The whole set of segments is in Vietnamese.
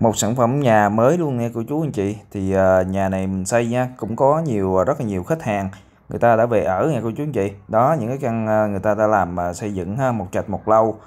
một sản phẩm nhà mới luôn nghe cô chú anh chị thì à, nhà này mình xây nha cũng có nhiều à, rất là nhiều khách hàng người ta đã về ở nghe cô chú anh chị đó những cái căn à, người ta đã làm xây dựng ha một trạch một lâu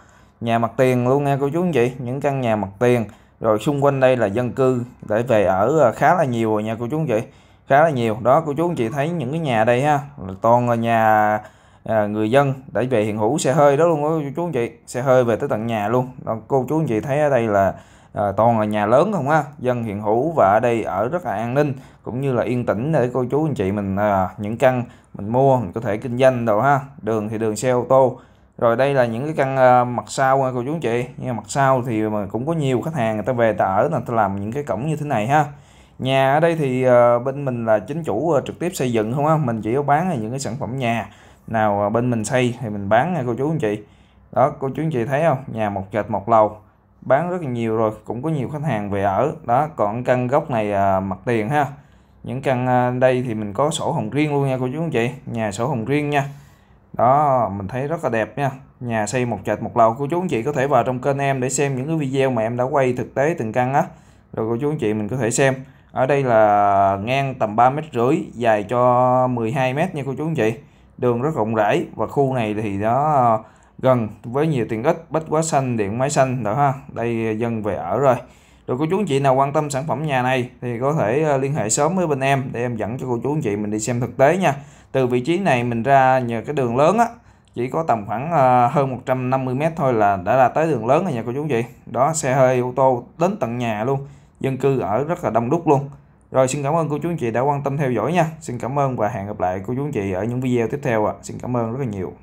nhà mặt tiền luôn nghe cô chú anh chị những căn nhà mặt tiền rồi xung quanh đây là dân cư để về ở khá là nhiều rồi nha cô chú anh chị khá là nhiều đó cô chú anh chị thấy những cái nhà đây ha toàn là nhà à, người dân để về hiện hữu xe hơi đó luôn đó cô chú anh chị xe hơi về tới tận nhà luôn đó, cô chú anh chị thấy ở đây là à, ờ, toàn là nhà lớn không á dân hiện hữu và ở đây ở rất là an ninh cũng như là yên tĩnh để cô chú anh chị mình à, những căn mình mua mình có thể kinh doanh đồ ha đường thì đường xe ô tô rồi đây là những cái căn à, mặt sau nha cô chú anh chị nha mặt sau thì mà cũng có nhiều khách hàng người ta về ta ở là ta làm những cái cổng như thế này ha nhà ở đây thì à, bên mình là chính chủ à, trực tiếp xây dựng không á mình chỉ có bán là những cái sản phẩm nhà nào à, bên mình xây thì mình bán nha cô chú anh chị đó cô chú anh chị thấy không nhà một trệt một lầu bán rất là nhiều rồi cũng có nhiều khách hàng về ở đó còn căn góc này à, mặt tiền ha những căn à, đây thì mình có sổ hồng riêng luôn nha cô chú anh chị nhà sổ hồng riêng nha đó mình thấy rất là đẹp nha nhà xây một trệt một lầu cô chú anh chị có thể vào trong kênh em để xem những cái video mà em đã quay thực tế từng căn á rồi cô chú anh chị mình có thể xem ở đây là ngang tầm 3 mét rưỡi dài cho 12 mét nha cô chú anh chị đường rất rộng rãi và khu này thì nó gần với nhiều tiện ích bách hóa xanh điện máy xanh đó ha đây dân về ở rồi rồi cô chú anh chị nào quan tâm sản phẩm nhà này thì có thể ờ, liên hệ sớm với bên em để em dẫn cho cô chú anh chị mình đi xem thực tế nha từ vị trí này mình ra nhờ cái đường lớn á chỉ có tầm khoảng ờ, hơn 150 mét thôi là đã là tới đường lớn rồi nha cô chú anh chị đó xe hơi ô tô đến tận nhà luôn dân cư ở rất là đông đúc luôn rồi xin cảm ơn cô chú anh chị đã quan tâm theo dõi nha xin cảm ơn và hẹn gặp lại cô chú anh chị ở những video tiếp theo ạ à. xin cảm ơn rất là nhiều